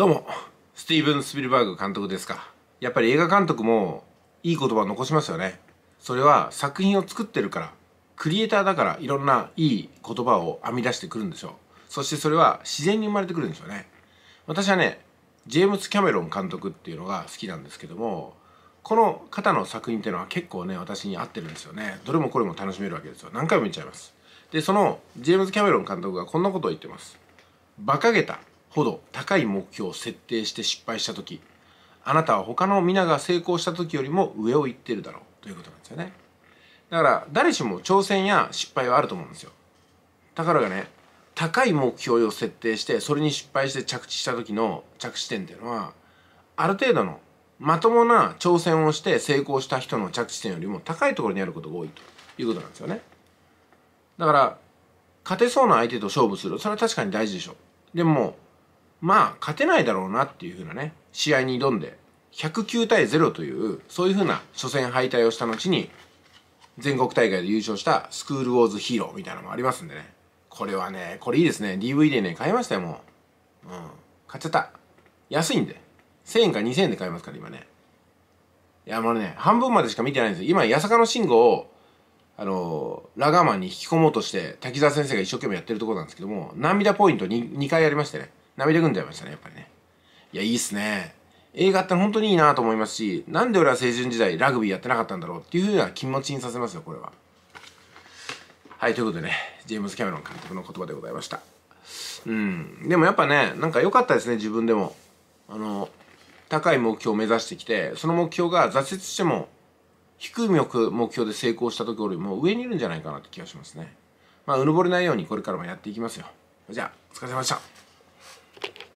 どうもスティーブン・スピルバーグ監督ですかやっぱり映画監督もいい言葉残しますよねそれは作品を作ってるからクリエイターだからいろんないい言葉を編み出してくるんでしょうそしてそれは自然に生まれてくるんですよね私はねジェームズ・キャメロン監督っていうのが好きなんですけどもこの方の作品っていうのは結構ね私に合ってるんですよねどれもこれも楽しめるわけですよ何回も見ちゃいますでそのジェームズ・キャメロン監督がこんなことを言ってます馬鹿げたほど高い目標を設定して失敗した時あなたは他の皆が成功した時よりも上を行ってるだろうということなんですよねだから誰しも挑戦や失敗はあると思うんですよだからがね高い目標を設定してそれに失敗して着地した時の着地点っていうのはある程度のまともな挑戦をして成功した人の着地点よりも高いところにあることが多いということなんですよねだから勝てそうな相手と勝負するそれは確かに大事でしょでもまあ勝てないだろうなっていうふうなね試合に挑んで109対0というそういうふうな初戦敗退をした後に全国大会で優勝したスクールウォーズヒーローみたいなのもありますんでねこれはねこれいいですね DV でね買いましたよもううん買っちゃった安いんで1000円か2000円で買いますから今ねいやもうね半分までしか見てないんですよ今八坂の信号をあのラガーマンに引き込もうとして滝沢先生が一生懸命やってるところなんですけども涙ポイント 2, 2回やりましてね涙ぐんじゃいましたね、やっぱりね。いや、いいっすね。映画って本当にいいなと思いますし、なんで俺は青春時代ラグビーやってなかったんだろうっていうふうな気持ちにさせますよ、これは。はい、ということでね、ジェームズ・キャメロン監督の言葉でございました。うん。でもやっぱね、なんか良かったですね、自分でも。あの、高い目標を目指してきて、その目標が挫折しても、低い目標で成功した時よりも上にいるんじゃないかなって気がしますね。まあ、うぬぼれないようにこれからもやっていきますよ。じゃあ、お疲れ様でした。